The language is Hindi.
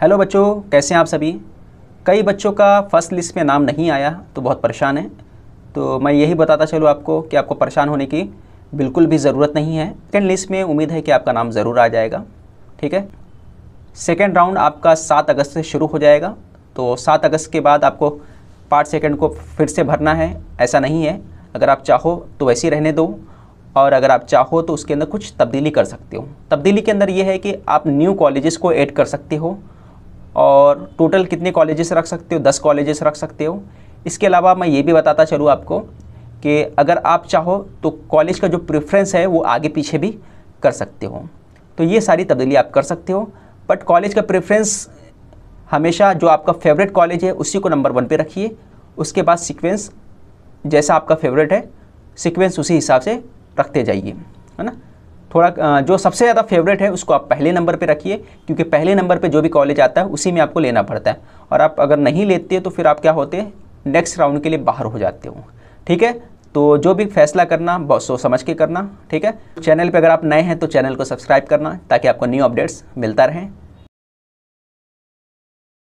हेलो बच्चों कैसे हैं आप सभी कई बच्चों का फर्स्ट लिस्ट में नाम नहीं आया तो बहुत परेशान है तो मैं यही बताता चलूँ आपको कि आपको परेशान होने की बिल्कुल भी ज़रूरत नहीं है सेकेंड लिस्ट में उम्मीद है कि आपका नाम ज़रूर आ जाएगा ठीक है सेकेंड राउंड आपका सात अगस्त से शुरू हो जाएगा तो सात अगस्त के बाद आपको पार्ट सेकेंड को फिर से भरना है ऐसा नहीं है अगर आप चाहो तो वैसे रहने दो और अगर आप चाहो तो उसके अंदर कुछ तब्दीली कर सकते हो तब्दीली के अंदर ये है कि आप न्यू कॉलेजेस को ऐड कर सकते हो और टोटल कितने कॉलेजेस रख सकते हो दस कॉलेजेस रख सकते हो इसके अलावा मैं ये भी बताता चलूँ आपको कि अगर आप चाहो तो कॉलेज का जो प्रेफरेंस है वो आगे पीछे भी कर सकते हो तो ये सारी तब्दीली आप कर सकते हो बट कॉलेज का प्रेफरेंस हमेशा जो आपका फेवरेट कॉलेज है उसी को नंबर वन पे रखिए उसके बाद सीक्वेंस जैसा आपका फेवरेट है सीक्वेंस उसी हिसाब से रखते जाइए है ना थोड़ा जो सबसे ज़्यादा फेवरेट है उसको आप पहले नंबर पे रखिए क्योंकि पहले नंबर पे जो भी कॉलेज आता है उसी में आपको लेना पड़ता है और आप अगर नहीं लेते तो फिर आप क्या होते हैं नेक्स्ट राउंड के लिए बाहर हो जाते हो ठीक है तो जो भी फैसला करना बहुत सोच समझ के करना ठीक है चैनल पर अगर आप नए हैं तो चैनल को सब्सक्राइब करना ताकि आपको न्यू अपडेट्स मिलता रहें